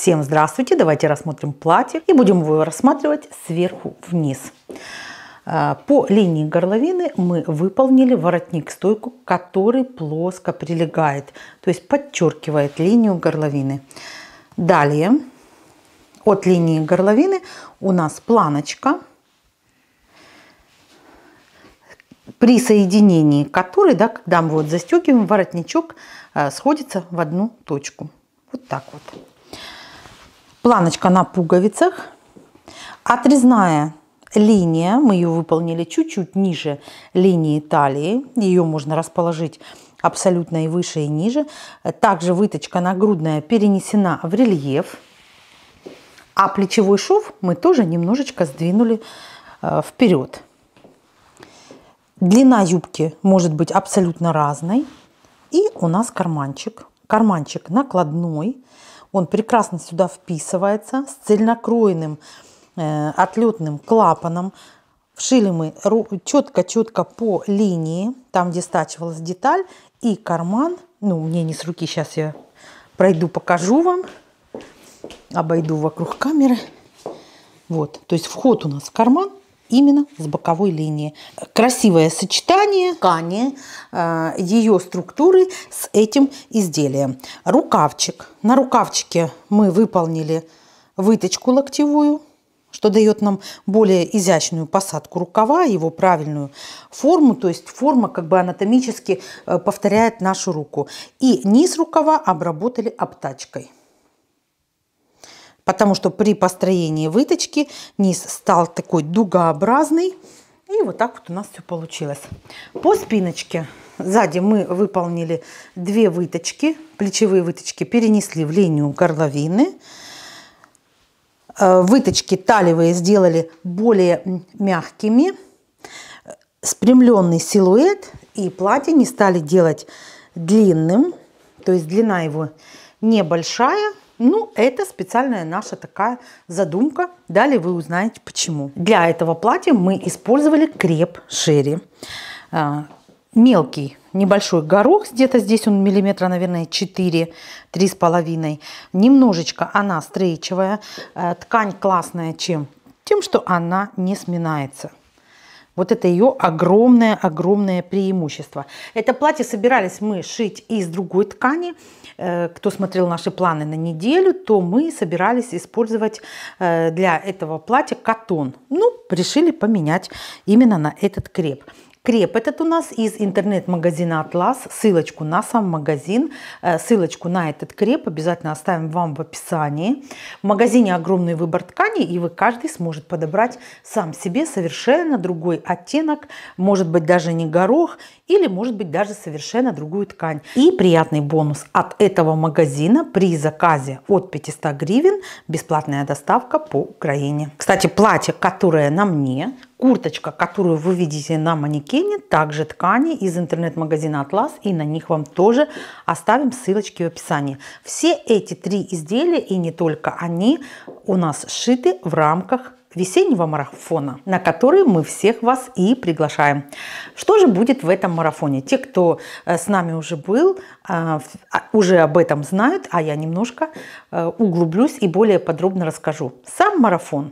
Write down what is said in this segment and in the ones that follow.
Всем здравствуйте! Давайте рассмотрим платье и будем его рассматривать сверху вниз. А, по линии горловины мы выполнили воротник-стойку, который плоско прилегает, то есть подчеркивает линию горловины. Далее от линии горловины у нас планочка, при соединении которой, да, когда мы вот застегиваем, воротничок а, сходится в одну точку. Вот так вот планочка на пуговицах, отрезная линия, мы ее выполнили чуть-чуть ниже линии талии, ее можно расположить абсолютно и выше, и ниже. Также выточка нагрудная перенесена в рельеф, а плечевой шов мы тоже немножечко сдвинули э, вперед. Длина юбки может быть абсолютно разной. И у нас карманчик. Карманчик накладной. Он прекрасно сюда вписывается с цельнокроенным э, отлетным клапаном. Вшили мы четко-четко по линии, там, где стачивалась деталь. И карман, ну, мне не с руки, сейчас я пройду, покажу вам. Обойду вокруг камеры. Вот, то есть вход у нас в карман именно с боковой линии. Красивое сочетание ткани, э, ее структуры с этим изделием. Рукавчик. На рукавчике мы выполнили выточку локтевую, что дает нам более изящную посадку рукава, его правильную форму, то есть форма как бы анатомически э, повторяет нашу руку. И низ рукава обработали обтачкой потому что при построении выточки низ стал такой дугообразный. И вот так вот у нас все получилось. По спиночке сзади мы выполнили две выточки, плечевые выточки перенесли в линию горловины. Э, выточки талевые сделали более мягкими. Спрямленный силуэт и платье не стали делать длинным, то есть длина его небольшая, ну, это специальная наша такая задумка. Далее вы узнаете почему. Для этого платья мы использовали креп шерри. А, мелкий небольшой горох, где-то здесь он миллиметра, наверное, 4, половиной. Немножечко она стрейчевая, а, ткань классная чем? Тем, что она не сминается. Вот это ее огромное-огромное преимущество. Это платье собирались мы шить из другой ткани. Э, кто смотрел наши планы на неделю, то мы собирались использовать э, для этого платья катон. Ну, решили поменять именно на этот креп. Креп этот у нас из интернет-магазина Атлас. Ссылочку на сам магазин, э, ссылочку на этот креп обязательно оставим вам в описании. В магазине огромный выбор тканей, и вы каждый сможет подобрать сам себе совершенно другой оттенок, может быть даже не горох или, может быть, даже совершенно другую ткань. И приятный бонус от этого магазина при заказе от 500 гривен бесплатная доставка по Украине. Кстати, платье, которое на мне, Курточка, которую вы видите на манекене, также ткани из интернет-магазина Atlas, и на них вам тоже оставим ссылочки в описании. Все эти три изделия, и не только они, у нас сшиты в рамках весеннего марафона, на который мы всех вас и приглашаем. Что же будет в этом марафоне? Те, кто э, с нами уже был, а, а, уже об этом знают, а я немножко э, углублюсь и более подробно расскажу. Сам марафон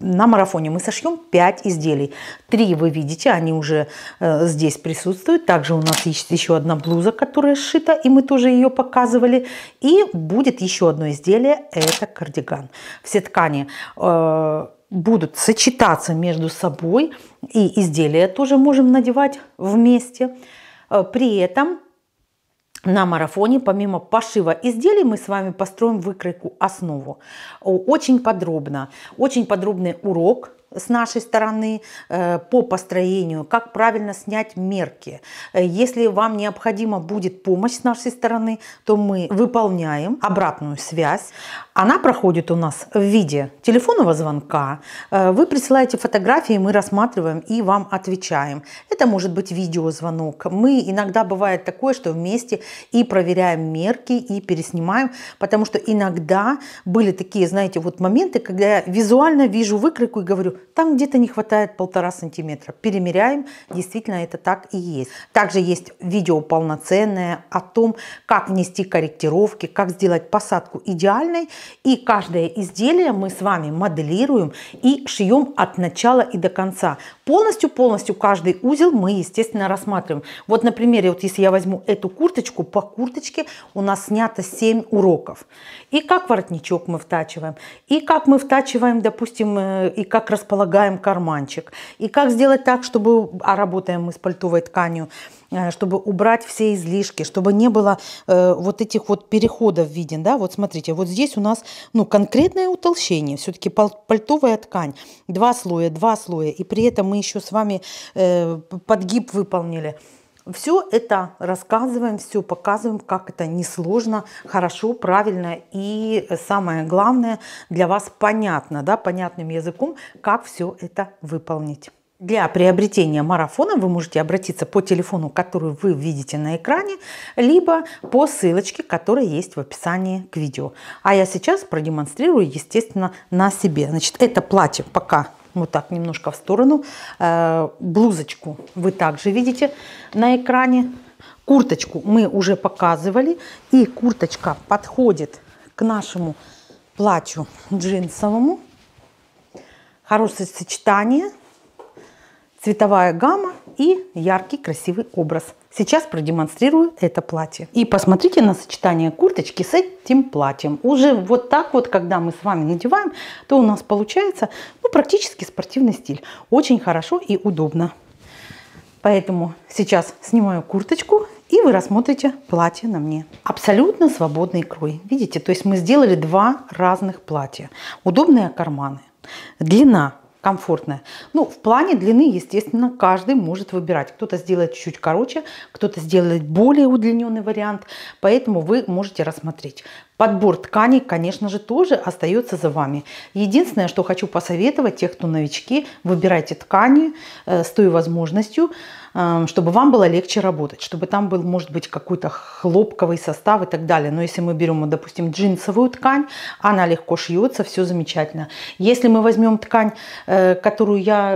на марафоне мы сошьем 5 изделий. Три вы видите, они уже э, здесь присутствуют. Также у нас есть еще одна блуза, которая сшита, и мы тоже ее показывали. И будет еще одно изделие, это кардиган. Все ткани э, будут сочетаться между собой, и изделия тоже можем надевать вместе. Э, при этом на марафоне, помимо пошива изделий, мы с вами построим выкройку основу. Очень подробно. Очень подробный урок с нашей стороны э, по построению, как правильно снять мерки. Э, если вам необходима будет помощь с нашей стороны, то мы выполняем обратную связь. Она проходит у нас в виде телефонного звонка. Э, вы присылаете фотографии, мы рассматриваем и вам отвечаем. Это может быть видеозвонок. Мы иногда бывает такое, что вместе и проверяем мерки, и переснимаем, потому что иногда были такие, знаете, вот моменты, когда я визуально вижу выкройку и говорю, там где-то не хватает полтора сантиметра. Перемеряем, действительно это так и есть. Также есть видео полноценное о том, как внести корректировки, как сделать посадку идеальной. И каждое изделие мы с вами моделируем и шьем от начала и до конца. Полностью-полностью каждый узел мы, естественно, рассматриваем. Вот на примере, вот если я возьму эту курточку, по курточке у нас снято 7 уроков. И как воротничок мы втачиваем, и как мы втачиваем, допустим, э, и как располагаем полагаем карманчик. И как сделать так, чтобы, а работаем мы с пальтовой тканью, э, чтобы убрать все излишки, чтобы не было э, вот этих вот переходов виден, да, вот смотрите, вот здесь у нас, ну, конкретное утолщение, все-таки пальтовая ткань, два слоя, два слоя, и при этом мы еще с вами э, подгиб выполнили, все это рассказываем, все показываем, как это несложно, хорошо, правильно и э, самое главное для вас понятно, да, понятным языком, как все это выполнить. Для приобретения марафона вы можете обратиться по телефону, который вы видите на экране, либо по ссылочке, которая есть в описании к видео. А я сейчас продемонстрирую, естественно, на себе. Значит, это платье пока вот так немножко в сторону. Э, блузочку вы также видите на экране. Курточку мы уже показывали. И курточка подходит к нашему платью джинсовому. Хорошее сочетание, цветовая гамма и яркий красивый образ. Сейчас продемонстрирую это платье. И посмотрите на сочетание курточки с этим платьем. Уже вот так вот, когда мы с вами надеваем, то у нас получается практически спортивный стиль. Очень хорошо и удобно. Поэтому сейчас снимаю курточку, и вы рассмотрите платье на мне. Абсолютно свободный крой. Видите, то есть мы сделали два разных платья. Удобные карманы. Длина комфортная. Ну, в плане длины, естественно, каждый может выбирать. Кто-то сделает чуть-чуть короче, кто-то сделает более удлиненный вариант, поэтому вы можете рассмотреть. Подбор тканей, конечно же, тоже остается за вами. Единственное, что хочу посоветовать, тех, кто новички, выбирайте ткани э, с той возможностью, чтобы вам было легче работать, чтобы там был, может быть, какой-то хлопковый состав и так далее. Но если мы берем, допустим, джинсовую ткань, она легко шьется, все замечательно. Если мы возьмем ткань, э, которую я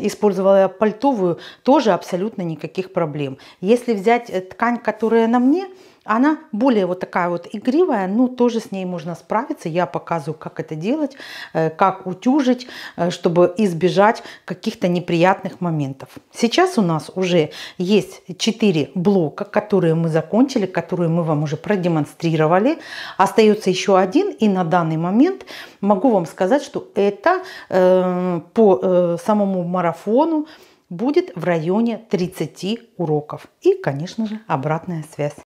использовала пальтовую, тоже абсолютно никаких проблем. Если взять э, ткань, которая на мне, она более вот такая вот игривая, но тоже с ней можно справиться. Я показываю, как это делать, э, как утюжить, э, чтобы избежать каких-то неприятных моментов. Сейчас у нас уже есть 4 блока, которые мы закончили, которые мы вам уже продемонстрировали. Остается еще один, и на данный момент могу вам сказать, что это э, по э, самому марафону будет в районе 30 уроков. И, конечно же, обратная связь.